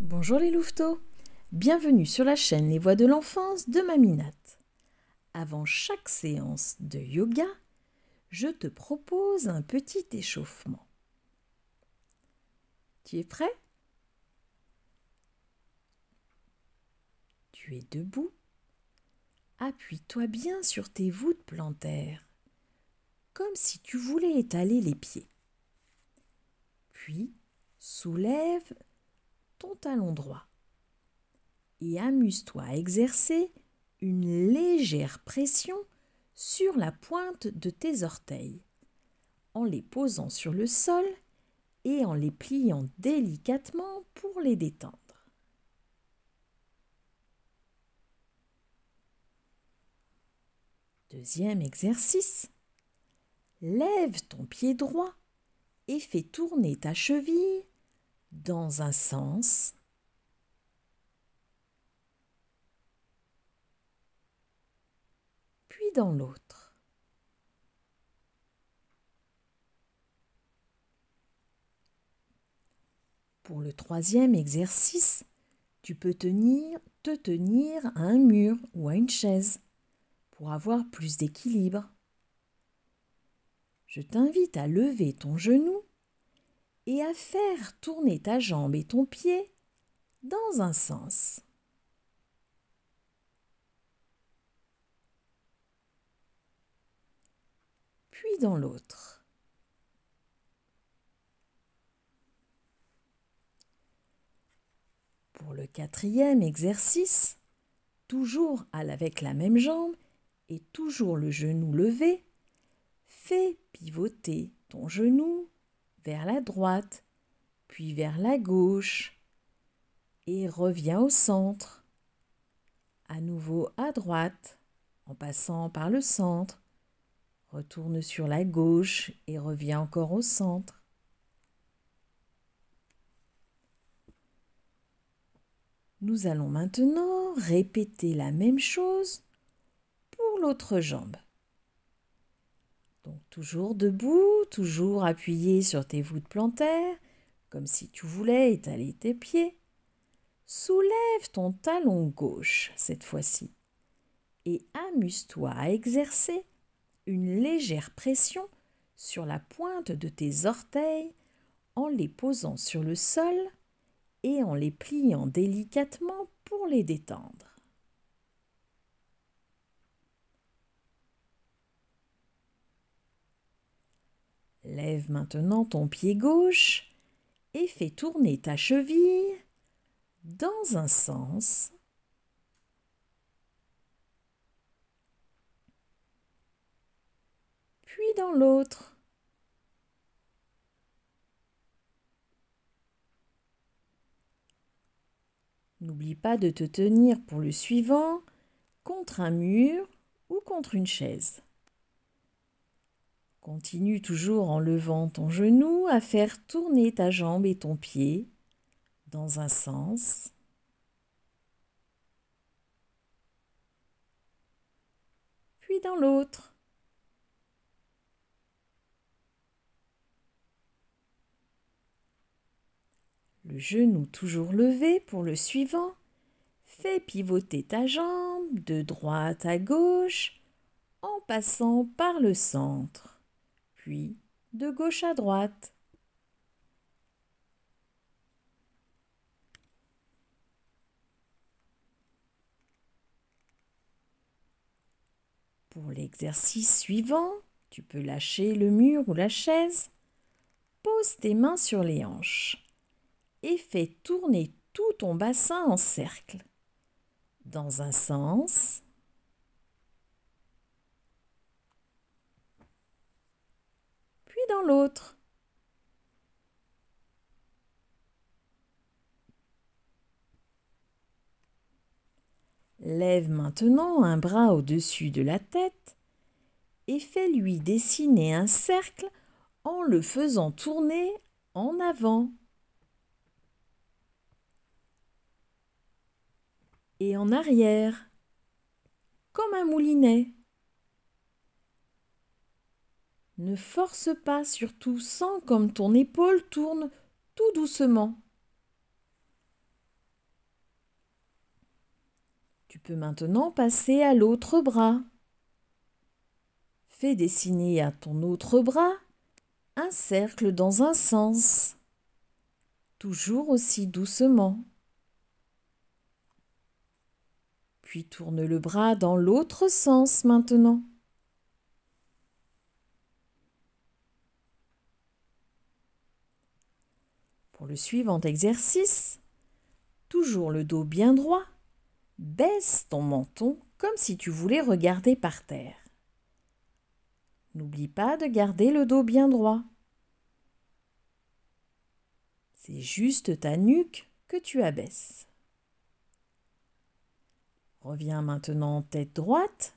Bonjour les louveteaux, bienvenue sur la chaîne Les Voix de l'enfance de Maminate. Avant chaque séance de yoga, je te propose un petit échauffement. Tu es prêt Tu es debout Appuie-toi bien sur tes voûtes plantaires, comme si tu voulais étaler les pieds. Puis soulève ton talon droit et amuse-toi à exercer une légère pression sur la pointe de tes orteils en les posant sur le sol et en les pliant délicatement pour les détendre. Deuxième exercice. Lève ton pied droit et fais tourner ta cheville dans un sens puis dans l'autre. Pour le troisième exercice, tu peux tenir, te tenir à un mur ou à une chaise pour avoir plus d'équilibre. Je t'invite à lever ton genou et à faire tourner ta jambe et ton pied dans un sens. Puis dans l'autre. Pour le quatrième exercice, toujours avec la même jambe et toujours le genou levé, fais pivoter ton genou vers la droite, puis vers la gauche, et revient au centre. À nouveau à droite, en passant par le centre, retourne sur la gauche et revient encore au centre. Nous allons maintenant répéter la même chose pour l'autre jambe. Donc toujours debout, toujours appuyé sur tes voûtes plantaires, comme si tu voulais étaler tes pieds. Soulève ton talon gauche cette fois-ci et amuse-toi à exercer une légère pression sur la pointe de tes orteils en les posant sur le sol et en les pliant délicatement pour les détendre. Lève maintenant ton pied gauche et fais tourner ta cheville dans un sens puis dans l'autre. N'oublie pas de te tenir pour le suivant contre un mur ou contre une chaise. Continue toujours en levant ton genou à faire tourner ta jambe et ton pied dans un sens. Puis dans l'autre. le genou toujours levé pour le suivant. Fais pivoter ta jambe de droite à gauche en passant par le centre puis de gauche à droite. Pour l'exercice suivant, tu peux lâcher le mur ou la chaise. Pose tes mains sur les hanches et fais tourner tout ton bassin en cercle. Dans un sens l'autre. Lève maintenant un bras au-dessus de la tête et fais-lui dessiner un cercle en le faisant tourner en avant. Et en arrière, comme un moulinet. Ne force pas surtout, sans comme ton épaule tourne tout doucement. Tu peux maintenant passer à l'autre bras. Fais dessiner à ton autre bras un cercle dans un sens, toujours aussi doucement. Puis tourne le bras dans l'autre sens maintenant. suivant exercice, toujours le dos bien droit, baisse ton menton comme si tu voulais regarder par terre. N'oublie pas de garder le dos bien droit. C'est juste ta nuque que tu abaisses. Reviens maintenant tête droite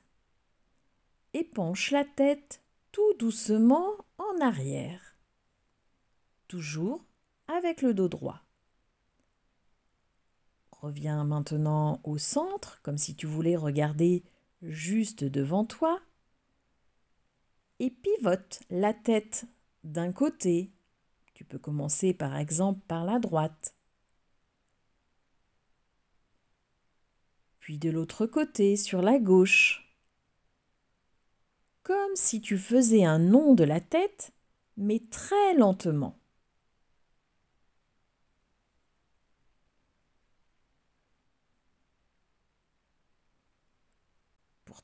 et penche la tête tout doucement en arrière. Toujours avec le dos droit. Reviens maintenant au centre, comme si tu voulais regarder juste devant toi. Et pivote la tête d'un côté. Tu peux commencer par exemple par la droite. Puis de l'autre côté, sur la gauche. Comme si tu faisais un nom de la tête, mais très lentement.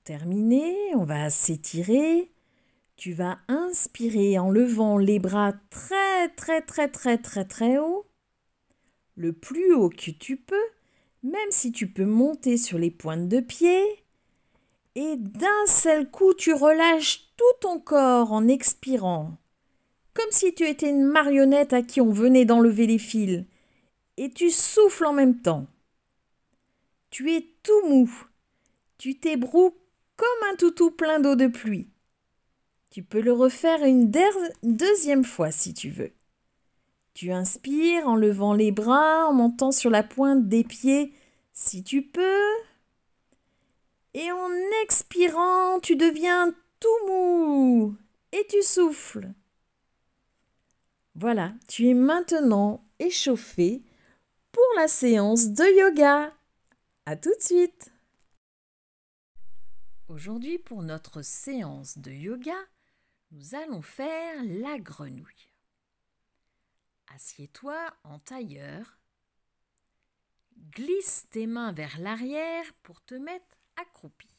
Terminé, on va s'étirer. Tu vas inspirer en levant les bras très très très très très très haut, le plus haut que tu peux, même si tu peux monter sur les pointes de pied. Et d'un seul coup, tu relâches tout ton corps en expirant, comme si tu étais une marionnette à qui on venait d'enlever les fils. Et tu souffles en même temps. Tu es tout mou. Tu t'ébroues comme un toutou plein d'eau de pluie. Tu peux le refaire une deuxième fois si tu veux. Tu inspires en levant les bras, en montant sur la pointe des pieds si tu peux. Et en expirant, tu deviens tout mou et tu souffles. Voilà, tu es maintenant échauffé pour la séance de yoga. À tout de suite. Aujourd'hui, pour notre séance de yoga, nous allons faire la grenouille. Assieds-toi en tailleur. Glisse tes mains vers l'arrière pour te mettre accroupi.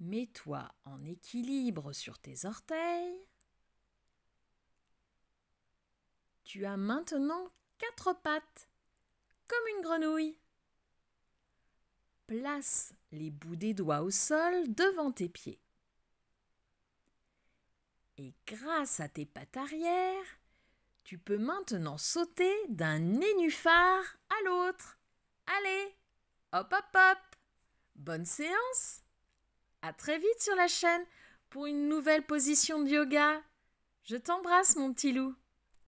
Mets-toi en équilibre sur tes orteils. Tu as maintenant quatre pattes, comme une grenouille. Place les bouts des doigts au sol devant tes pieds. Et grâce à tes pattes arrière, tu peux maintenant sauter d'un nénuphar à l'autre. Allez, hop hop hop Bonne séance À très vite sur la chaîne pour une nouvelle position de yoga. Je t'embrasse mon petit loup.